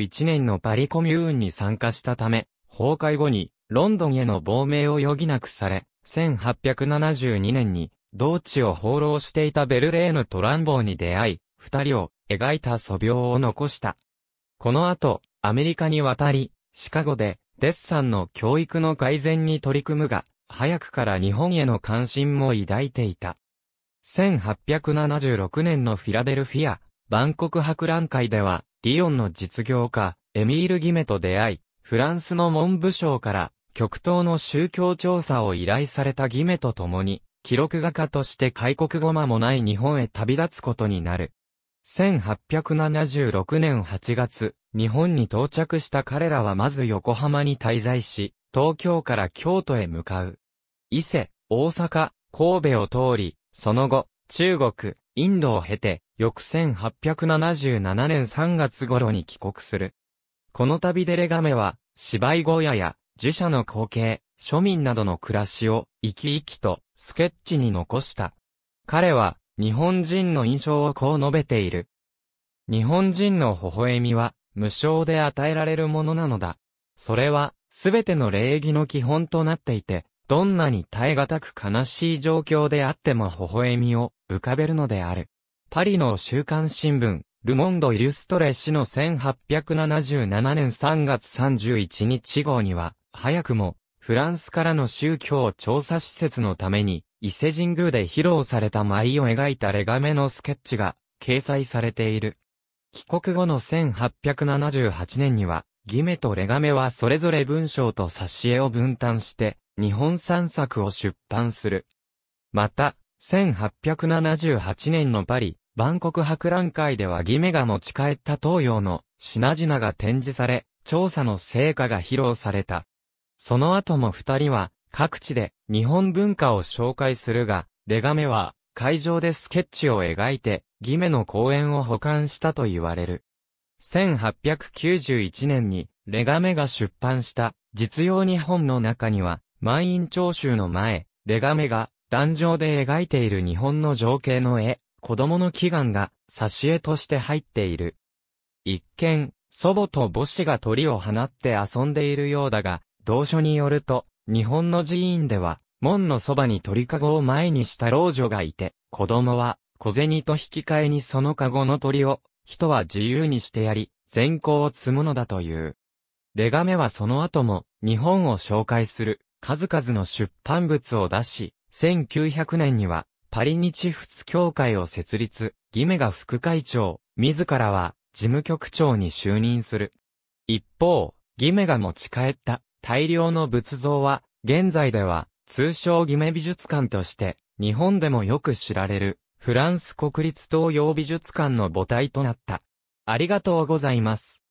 1年のパリコミューンに参加したため、崩壊後にロンドンへの亡命を余儀なくされ、1872年に同地を放浪していたベルレーヌ・トランボーに出会い、二人を描いた素描を残した。この後、アメリカに渡り、シカゴでデッサンの教育の改善に取り組むが、早くから日本への関心も抱いていた。1876年のフィラデルフィア、万国博覧会では、リヨンの実業家、エミール・ギメと出会い、フランスの文部省から極東の宗教調査を依頼されたギメと共に、記録画家として開国後間もない日本へ旅立つことになる。1876年8月、日本に到着した彼らはまず横浜に滞在し、東京から京都へ向かう。伊勢、大阪、神戸を通り、その後、中国、インドを経て、翌1877年3月頃に帰国する。この旅デレガメは、芝居小屋や、寺社の光景、庶民などの暮らしを、生き生きと、スケッチに残した。彼は、日本人の印象をこう述べている。日本人の微笑みは、無償で与えられるものなのだ。それは、すべての礼儀の基本となっていて、どんなに耐え難く悲しい状況であっても微笑みを浮かべるのである。パリの週刊新聞、ルモンド・イリュストレ氏の1877年3月31日号には、早くも、フランスからの宗教調査施設のために、伊勢神宮で披露された舞を描いたレガメのスケッチが、掲載されている。帰国後の1878年には、ギメとレガメはそれぞれ文章と挿絵を分担して、日本散策を出版する。また、1878年のパリ、万国博覧会ではギメが持ち帰った東洋の品々が展示され、調査の成果が披露された。その後も二人は各地で日本文化を紹介するが、レガメは会場でスケッチを描いて、ギメの公演を保管したと言われる。1891年にレガメが出版した実用日本の中には、満員聴衆の前、レガメが壇上で描いている日本の情景の絵、子供の祈願が挿絵として入っている。一見、祖母と母子が鳥を放って遊んでいるようだが、同書によると、日本の寺院では、門のそばに鳥籠を前にした老女がいて、子供は小銭と引き換えにその籠の鳥を、人は自由にしてやり、善行を積むのだという。レガメはその後も、日本を紹介する、数々の出版物を出し、1900年には、パリ日仏協会を設立、ギメが副会長、自らは事務局長に就任する。一方、ギメが持ち帰った大量の仏像は、現在では通称ギメ美術館として、日本でもよく知られる、フランス国立東洋美術館の母体となった。ありがとうございます。